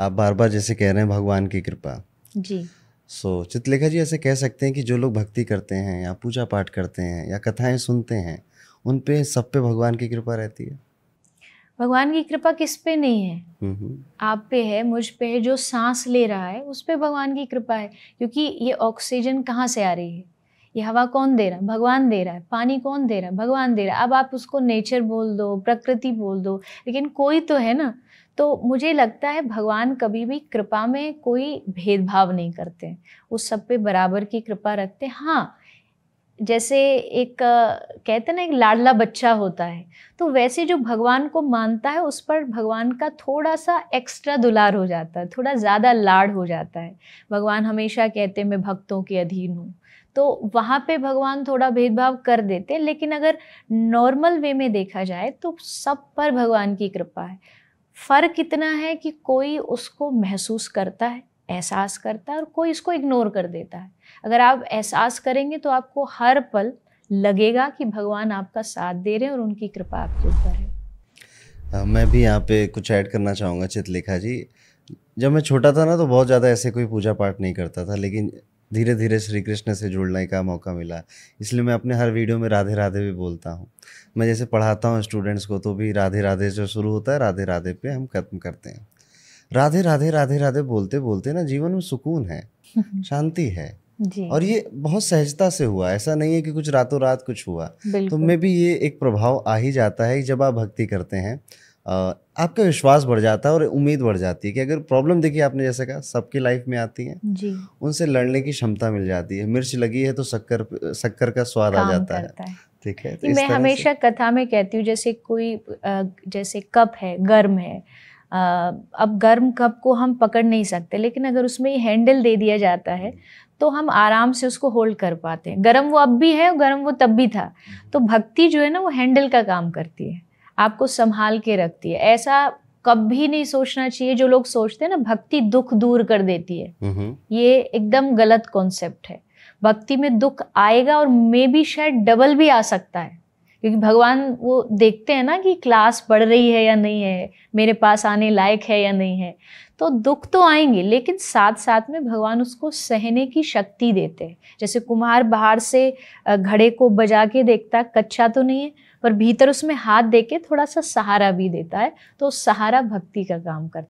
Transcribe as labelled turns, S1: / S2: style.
S1: आप बार बार जैसे कह रहे हैं भगवान की कृपा जी सो so, चित्रलेखा जी ऐसे कह सकते हैं कि जो लोग भक्ति करते हैं या पूजा पाठ करते हैं या कथाएं सुनते हैं उन पे सब पे भगवान की कृपा रहती है
S2: भगवान की कृपा किस पे नहीं है
S1: हम्म, हम्म।
S2: आप पे है मुझ पे है जो सांस ले रहा है उस पे भगवान की कृपा है क्योंकि ये ऑक्सीजन कहाँ से आ रही है ये हवा कौन दे रहा है भगवान दे रहा है पानी कौन दे रहा है भगवान दे रहा है अब आप उसको नेचर बोल दो प्रकृति बोल दो लेकिन कोई तो है ना तो मुझे लगता है भगवान कभी भी कृपा में कोई भेदभाव नहीं करते उस सब पे बराबर की कृपा रखते हाँ जैसे एक कहते ना एक लाडला बच्चा होता है तो वैसे जो भगवान को मानता है उस पर भगवान का थोड़ा सा एक्स्ट्रा दुलार हो जाता है थोड़ा ज़्यादा लाड हो जाता है भगवान हमेशा कहते हैं मैं भक्तों के अधीन हूँ तो वहाँ पे भगवान थोड़ा भेदभाव कर देते लेकिन अगर नॉर्मल वे में देखा जाए तो सब पर भगवान की कृपा है फ़र्क इतना है कि कोई उसको महसूस करता है एहसास करता है और कोई इसको इग्नोर कर देता है अगर आप एहसास करेंगे तो आपको हर पल लगेगा कि भगवान आपका साथ दे रहे हैं और उनकी कृपा आपके ऊपर
S1: है मैं भी यहाँ पे कुछ ऐड करना चाहूँगा चित्रलेखा जी जब मैं छोटा था ना तो बहुत ज़्यादा ऐसे कोई पूजा पाठ नहीं करता था लेकिन धीरे धीरे श्री कृष्ण से जुड़ने का मौका मिला इसलिए मैं अपने हर वीडियो में राधे राधे भी बोलता हूँ मैं जैसे पढ़ाता हूँ स्टूडेंट्स को तो भी राधे राधे जो शुरू होता है राधे राधे पे हम खत्म करते हैं राधे राधे राधे राधे बोलते बोलते ना जीवन में सुकून है शांति है जी। और ये बहुत सहजता से हुआ ऐसा नहीं है कि कुछ रातों रात कुछ हुआ तो मैं भी ये एक प्रभाव आ ही जाता है जब आप भक्ति करते हैं आपका विश्वास बढ़ जाता है और उम्मीद बढ़ जाती है कि अगर प्रॉब्लम देखिए आपने जैसे कहा सबकी लाइफ में आती है जी उनसे लड़ने की क्षमता मिल जाती है मिर्च लगी है तो शक्कर शक्कर का स्वाद आ जाता है ठीक है तो मैं हमेशा
S2: कथा में कहती हूँ जैसे कोई जैसे कप है गर्म है अब गर्म कप को हम पकड़ नहीं सकते लेकिन अगर उसमें हैंडल दे दिया जाता है तो हम आराम से उसको होल्ड कर पाते हैं गर्म वो अब भी है गर्म वो तब भी था हम्म। तो भक्ति जो है ना वो हैंडल का काम करती है आपको संभाल के रखती है ऐसा कभी नहीं सोचना चाहिए जो लोग सोचते हैं ना भक्ति दुख दूर कर देती है ये एकदम गलत कॉन्सेप्ट है भक्ति में दुख आएगा और मे भी शायद डबल भी आ सकता है क्योंकि भगवान वो देखते हैं ना कि क्लास बढ़ रही है या नहीं है मेरे पास आने लायक है या नहीं है तो दुख तो आएंगे लेकिन साथ साथ में भगवान उसको सहने की शक्ति देते हैं जैसे कुम्हार बाहर से घड़े को बजा के देखता कच्चा तो नहीं है पर भीतर उसमें हाथ दे के थोड़ा सा सहारा भी देता है तो सहारा भक्ति का काम करता है